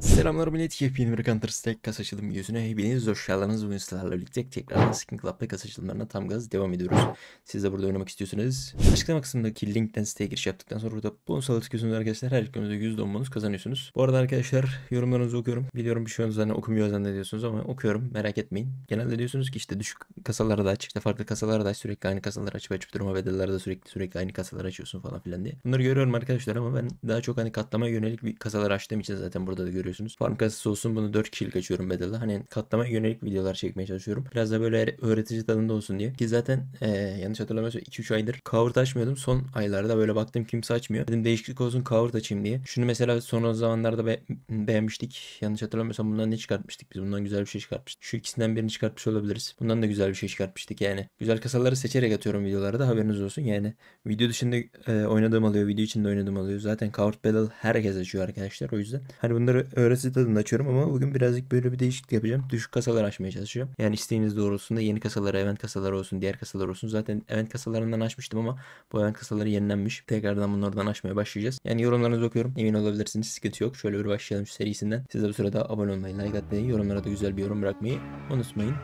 Selamlar millet yepyeni bir Counter Strike kas açılım yüzüne hepiniz hoş geldiniz. Bugün sizlerle birlikte tekrardan Skin Club'da kas açılımlarına tam gaz devam ediyoruz. Siz de burada oynamak istiyorsanız açıklama kısmındaki linkten siteye giriş yaptıktan sonra burada bonus alıp tıklıyorsunuz arkadaşlar. Her yüklemede %10 bonus kazanıyorsunuz. Bu arada arkadaşlar yorumlarınızı okuyorum. Biliyorum bir şey zannediyorsunuz hani okumuyor zannediyorsunuz ama okuyorum merak etmeyin. Genelde diyorsunuz ki işte düşük kasalara da aç işte farklı kasalara da aç sürekli aynı kasaları açıp açıp durma bedellerde sürekli sürekli aynı kasaları açıyorsun falan filan diye. Bunları görüyorum arkadaşlar ama ben daha çok hani katlama yönelik bir kasalar açtığım için zaten burada da görüyorum görüyorsunuz. Farm kasası olsun bunu 4 kişilik açıyorum bedeli. Hani katlama yönelik videolar çekmeye çalışıyorum. Biraz da böyle öğretici tadında olsun diye. Ki zaten e, yanlış hatırlamıyorsam 2-3 aydır cover açmıyordum. Son aylarda böyle baktım kimse açmıyor. Dedim değişiklik olsun cover açayım diye. Şunu mesela son zamanlarda be- beğenmiştik. Yanlış hatırlamıyorsam bundan ne çıkartmıştık biz? Bundan güzel bir şey çıkartmıştık. Şu ikisinden birini çıkartmış olabiliriz. Bundan da güzel bir şey çıkartmıştık yani. Güzel kasaları seçerek atıyorum videolarda haberiniz olsun. Yani video dışında e, oynadığım alıyor. Video içinde oynadığım alıyor. Zaten cover pedal herkes açıyor arkadaşlar. O yüzden hani bunları öğreti tadında açıyorum ama bugün birazcık böyle bir değişiklik yapacağım. Düşük kasalar açmaya çalışacağım. Yani isteğiniz doğrultusunda yeni kasalar, event kasalar olsun, diğer kasalar olsun. Zaten event kasalarından açmıştım ama bu event kasaları yenilenmiş. Tekrardan bunlardan açmaya başlayacağız. Yani yorumlarınızı okuyorum. Emin olabilirsiniz. Sıkıntı yok. Şöyle bir başlayalım şu serisinden. Siz de bu sırada abone olmayı, like atmayı, yorumlara da güzel bir yorum bırakmayı unutmayın.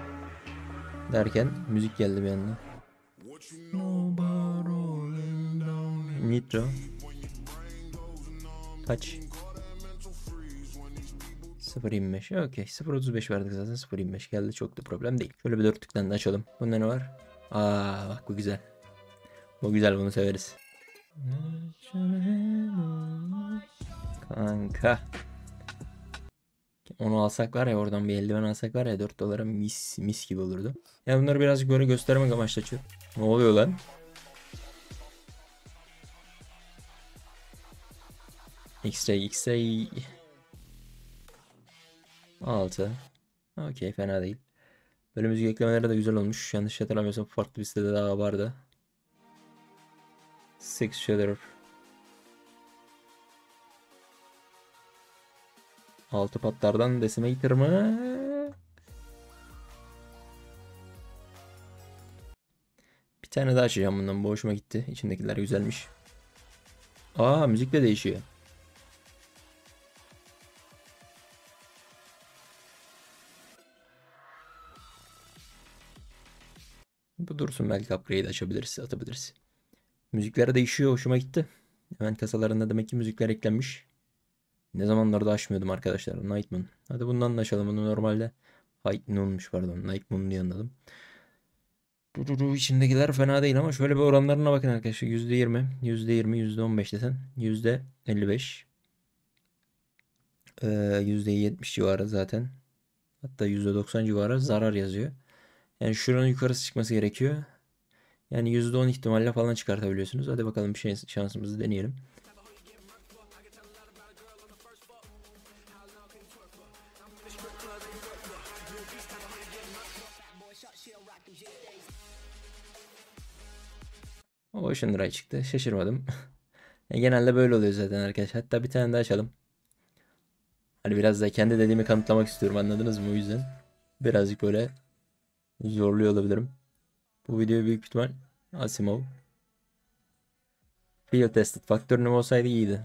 Derken müzik geldi bir anda. Nitro. Kaç. 0.25. Okey. 0.35 verdik zaten. 0.25 geldi. Çok da problem değil. Şöyle bir dörtlükten de açalım. Bunda ne var? Aa bak bu güzel. Bu güzel bunu severiz. Kanka. Onu alsak var ya oradan bir eldiven alsak var ya 4 dolara mis mis gibi olurdu. Ya bunları birazcık böyle göstermek amaçlı açıyor. Ne oluyor lan? X-ray, 6. Okey fena değil. Böyle müzik eklemeleri de güzel olmuş. Yanlış hatırlamıyorsam farklı bir sitede daha vardı. Six Shader. 6 patlardan Decimator mi? Bir tane daha açacağım bundan. boşuma gitti. İçindekiler güzelmiş. Aa müzik de değişiyor. dursun belki upgrade açabiliriz, atabiliriz. Müzikler değişiyor, hoşuma gitti. Hemen kasalarında demek ki müzikler eklenmiş. Ne zamanlarda açmıyordum arkadaşlar. Moon. Hadi bundan anlaşalım. Bunu normalde Night Moon'muş pardon. Night Moon diye anladım. Dururu içindekiler fena değil ama şöyle bir oranlarına bakın arkadaşlar. %20, %20, %15 desen. %55. Ee, %70 civarı zaten. Hatta %90 civarı zarar yazıyor. Yani şuranın yukarısı çıkması gerekiyor. Yani %10 ihtimalle falan çıkartabiliyorsunuz. Hadi bakalım bir şey şansımızı deneyelim. Ocean Drive çıktı. Şaşırmadım. yani genelde böyle oluyor zaten arkadaşlar. Hatta bir tane daha açalım. Hani biraz da kendi dediğimi kanıtlamak istiyorum anladınız mı o yüzden. Birazcık böyle zorluyor olabilirim. Bu video büyük ihtimal Asimov. Field tested faktörünüm olsaydı iyiydi.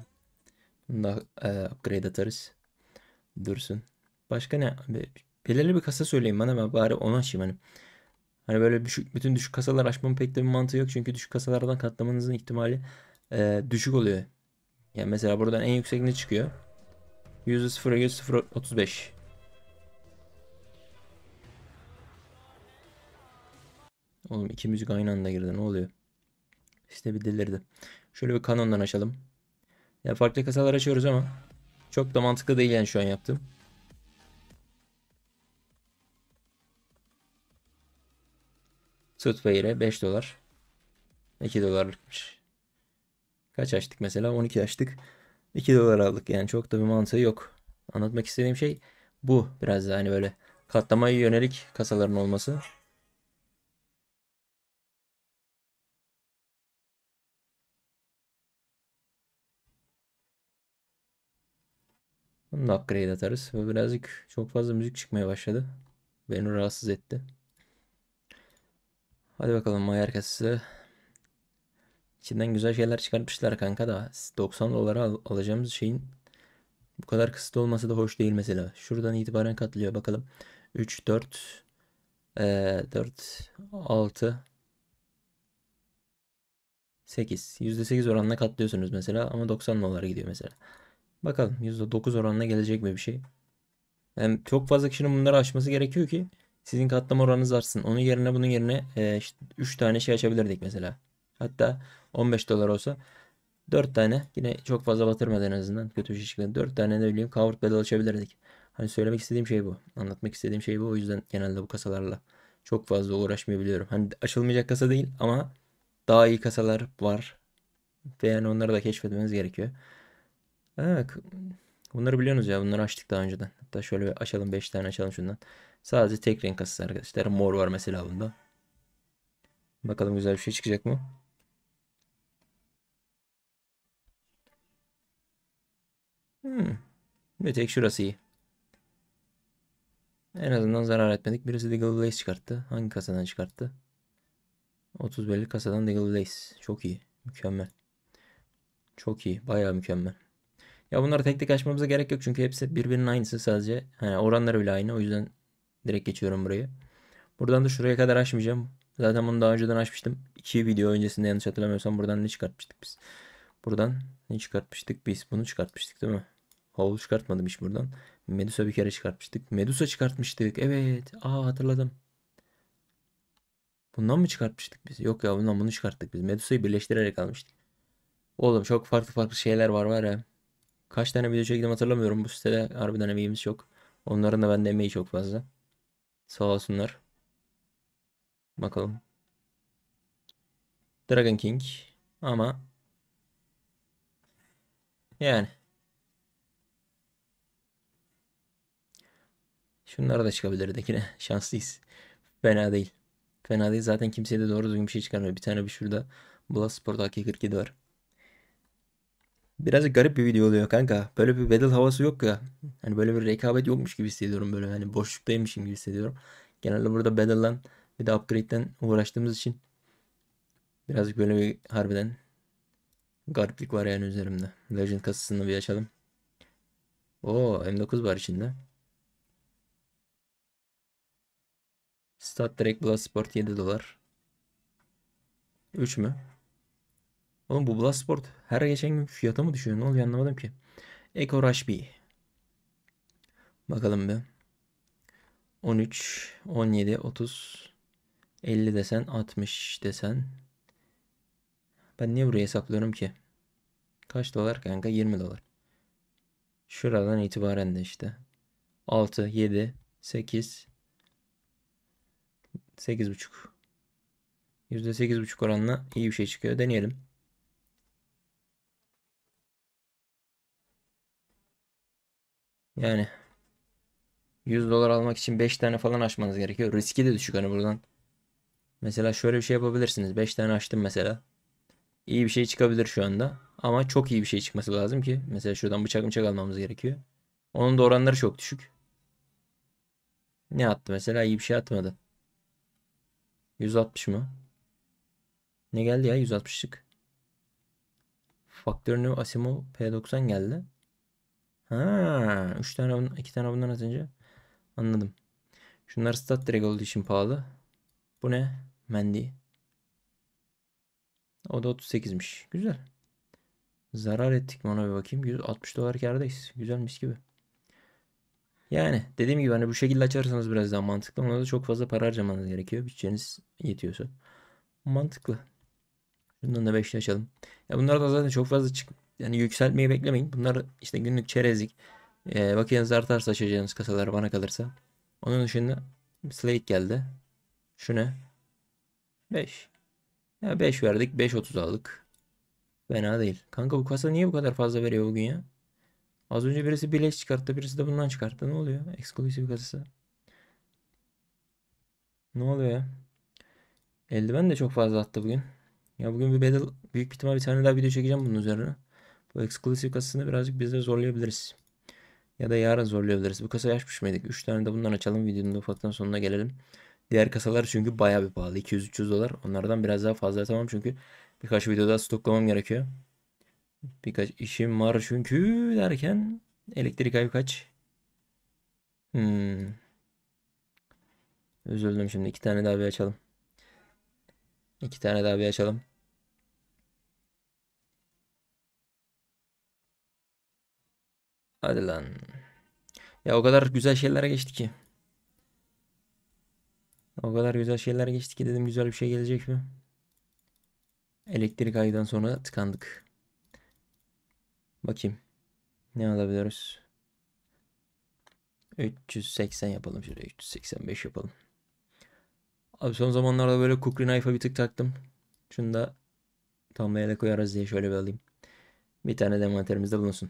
Bunu da e, upgrade atarız. Dursun. Başka ne? Belirli bir kasa söyleyeyim bana ben bari onu açayım hani. Hani böyle düşük, bütün düşük kasalar açmamın pek de bir mantığı yok. Çünkü düşük kasalardan katlamanızın ihtimali e, düşük oluyor. Yani mesela buradan en yüksek ne çıkıyor? 100 0 100 0 35. Oğlum iki müzik aynı anda girdi. Ne oluyor? İşte bir delirdi. Şöyle bir kanondan açalım. Ya farklı kasalar açıyoruz ama çok da mantıklı değil yani şu an yaptım. Tutfair'e 5 dolar. 2 dolarlıkmış. Kaç açtık mesela? 12 açtık. 2 dolar aldık yani çok da bir mantığı yok. Anlatmak istediğim şey bu. Biraz da hani böyle katlamaya yönelik kasaların olması. Bunu da upgrade atarız. Ve birazcık çok fazla müzik çıkmaya başladı. Beni rahatsız etti. Hadi bakalım May arkası. İçinden güzel şeyler çıkartmışlar kanka da 90 dolara al alacağımız şeyin bu kadar kısıtlı olması da hoş değil mesela. Şuradan itibaren katılıyor bakalım. 3, 4, ee, 4, 6, 8. %8 oranla katlıyorsunuz mesela ama 90 dolara gidiyor mesela. Bakalım %9 oranına gelecek mi bir şey. Yani çok fazla kişinin bunları açması gerekiyor ki sizin katlama oranınız artsın. Onun yerine bunun yerine e, işte 3 tane şey açabilirdik mesela. Hatta 15 dolar olsa 4 tane yine çok fazla batırmadan en azından kötü bir şey çıkmadı. 4 tane de bileyim covered battle açabilirdik. Hani söylemek istediğim şey bu. Anlatmak istediğim şey bu. O yüzden genelde bu kasalarla çok fazla uğraşmayabiliyorum. Hani açılmayacak kasa değil ama daha iyi kasalar var. Ve yani onları da keşfetmeniz gerekiyor. Evet, bunları biliyorsunuz ya. Bunları açtık daha önceden. Hatta şöyle bir açalım. 5 tane açalım şundan. Sadece tek renk kasası arkadaşlar. Mor var mesela bunda. Bakalım güzel bir şey çıkacak mı? Hmm. Bir tek şurası iyi. En azından zarar etmedik. Birisi Diggle lace çıkarttı. Hangi kasadan çıkarttı? 30 belli kasadan Diggle lace. Çok iyi. Mükemmel. Çok iyi. Bayağı mükemmel. Ya bunları tek tek açmamıza gerek yok çünkü hepsi birbirinin aynısı sadece. Yani oranları bile aynı o yüzden direkt geçiyorum burayı. Buradan da şuraya kadar açmayacağım. Zaten bunu daha önceden açmıştım. İki video öncesinde yanlış hatırlamıyorsam buradan ne çıkartmıştık biz? Buradan ne çıkartmıştık biz? Bunu çıkartmıştık değil mi? Howl çıkartmadım hiç buradan. Medusa bir kere çıkartmıştık. Medusa çıkartmıştık. Evet. Aa hatırladım. Bundan mı çıkartmıştık biz? Yok ya bundan bunu çıkarttık biz. Medusa'yı birleştirerek almıştık. Oğlum çok farklı farklı şeyler var var ya. Kaç tane video çektim hatırlamıyorum. Bu sitede harbiden emeğimiz çok. Onların da bende emeği çok fazla. Sağ olsunlar. Bakalım. Dragon King. Ama yani Şunlara da çıkabilirdik yine. Şanslıyız. Fena değil. Fena değil. Zaten kimseye de doğru düzgün bir şey çıkarmıyor. Bir tane bir şurada Bloodsport AK-47 var. Biraz garip bir video oluyor kanka. Böyle bir battle havası yok ya. Hani böyle bir rekabet yokmuş gibi hissediyorum böyle. Hani boşluktaymışım gibi hissediyorum. Genelde burada battle'dan bir de upgrade'den uğraştığımız için birazcık böyle bir harbiden gariplik var yani üzerimde. Legend kasasını bir açalım. o M9 var içinde. stat Trek Blood Sport 7 dolar. 3 mü? Oğlum bu sport her geçen gün fiyata mı düşüyor? Ne oluyor anlamadım ki. Eco Rush B. Bakalım be. 13, 17, 30, 50 desen, 60 desen. Ben niye buraya hesaplıyorum ki? Kaç dolar kanka? 20 dolar. Şuradan itibaren de işte. 6, 7, 8, 8,5. %8,5 oranla iyi bir şey çıkıyor. Deneyelim. Yani 100 dolar almak için 5 tane falan açmanız gerekiyor. Riski de düşük hani buradan. Mesela şöyle bir şey yapabilirsiniz. 5 tane açtım mesela. İyi bir şey çıkabilir şu anda. Ama çok iyi bir şey çıkması lazım ki. Mesela şuradan bıçak bıçak almamız gerekiyor. Onun da oranları çok düşük. Ne attı mesela? İyi bir şey atmadı. 160 mı? Ne geldi ya 160'lık? Faktörünü Asimo P90 geldi. Ha, 3 tane, 2 tane bundan az önce. Anladım. Şunlar stat direkt olduğu için pahalı. Bu ne? Mendy. O da 38'miş. Güzel. Zarar ettik mi ona bir bakayım. 160 dolar kardayız. Güzelmiş gibi. Yani dediğim gibi hani bu şekilde açarsanız biraz daha mantıklı. Ona da çok fazla para harcamanız gerekiyor. Bütçeniz yetiyorsa. Mantıklı. Bundan da 5'li açalım. Ya bunlar da zaten çok fazla çık yani yükseltmeyi beklemeyin. Bunlar işte günlük çerezlik. E, ee, bakiyeniz artarsa açacağınız kasalar bana kalırsa. Onun dışında Slate geldi. Şu ne? 5. Ya 5 verdik. 5.30 aldık. Fena değil. Kanka bu kasa niye bu kadar fazla veriyor bugün ya? Az önce birisi bileş çıkarttı. Birisi de bundan çıkarttı. Ne oluyor? Eksklusif kasası. Ne oluyor ya? Eldiven de çok fazla attı bugün. Ya bugün bir battle büyük ihtimal bir tane daha video çekeceğim bunun üzerine. Bu exclusive kasasını birazcık bizde zorlayabiliriz. Ya da yarın zorlayabiliriz. Bu kasayı açmış mıydık? 3 tane de bundan açalım. Videonun da ufaktan sonuna gelelim. Diğer kasalar çünkü bayağı bir pahalı. 200-300 dolar. Onlardan biraz daha fazla tamam çünkü birkaç video daha stoklamam gerekiyor. Birkaç işim var çünkü derken elektrik ayı kaç? Hmm. Üzüldüm şimdi. iki tane daha bir açalım. İki tane daha bir açalım. Hadi lan. Ya o kadar güzel şeylere geçti ki. O kadar güzel şeyler geçti ki dedim güzel bir şey gelecek mi? Elektrik aydan sonra tıkandık. Bakayım. Ne alabiliriz? 380 yapalım şöyle. 385 yapalım. Abi son zamanlarda böyle Kukri Knife'a bir tık taktım. Şunu da tam koyarız diye şöyle bir alayım. Bir tane de manterimizde bulunsun.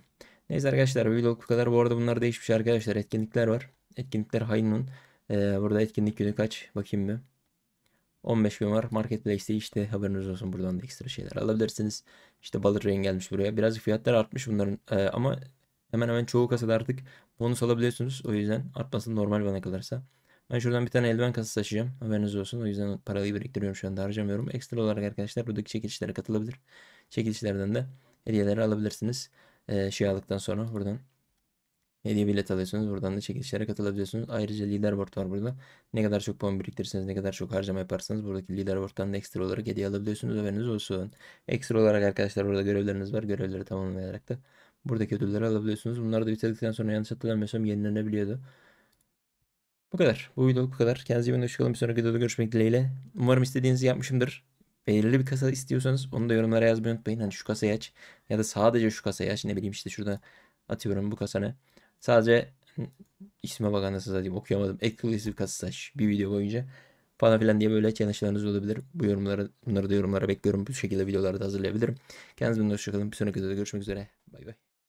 Neyse arkadaşlar vlog bu kadar. Bu arada bunlar değişmiş arkadaşlar. Etkinlikler var. Etkinlikler Hayun'un. Ee, burada etkinlik günü kaç? Bakayım bir. 15 gün var. Marketplace'te işte haberiniz olsun. Buradan da ekstra şeyler alabilirsiniz. İşte balık rengi gelmiş buraya. Birazcık fiyatlar artmış bunların. Ee, ama hemen hemen çoğu kasada artık bonus alabiliyorsunuz. O yüzden artması normal bana kalırsa. Ben şuradan bir tane eldiven kasası açacağım. Haberiniz olsun. O yüzden parayı biriktiriyorum şu anda harcamıyorum. Ekstra olarak arkadaşlar buradaki çekilişlere katılabilir. Çekilişlerden de hediyeleri alabilirsiniz e, şey aldıktan sonra buradan hediye bilet alıyorsunuz. Buradan da çekilişlere katılabiliyorsunuz. Ayrıca leaderboard var burada. Ne kadar çok puan biriktirirseniz, ne kadar çok harcama yaparsanız buradaki leaderboard'dan da ekstra olarak hediye alabiliyorsunuz. Haberiniz olsun. Ekstra olarak arkadaşlar burada görevleriniz var. Görevleri tamamlayarak da buradaki ödülleri alabiliyorsunuz. Bunları da bitirdikten sonra yanlış hatırlamıyorsam yenilenebiliyordu. Bu kadar. Bu videoluk bu kadar. Kendinize iyi bakın. Bir sonraki videoda görüşmek dileğiyle. Umarım istediğinizi yapmışımdır belirli bir kasa istiyorsanız onu da yorumlara yazmayı unutmayın. Hani şu kasayı aç ya da sadece şu kasayı aç ne bileyim işte şurada atıyorum bu kasanı. Sadece isme bakan nasıl diyeyim okuyamadım. Exclusive kasası aç bir video boyunca falan filan diye böyle challenge'larınız olabilir. Bu yorumları, bunları da yorumlara bekliyorum. Bu şekilde videoları da hazırlayabilirim. Kendinize iyi bakın. Bir sonraki videoda görüşmek üzere. Bay bay.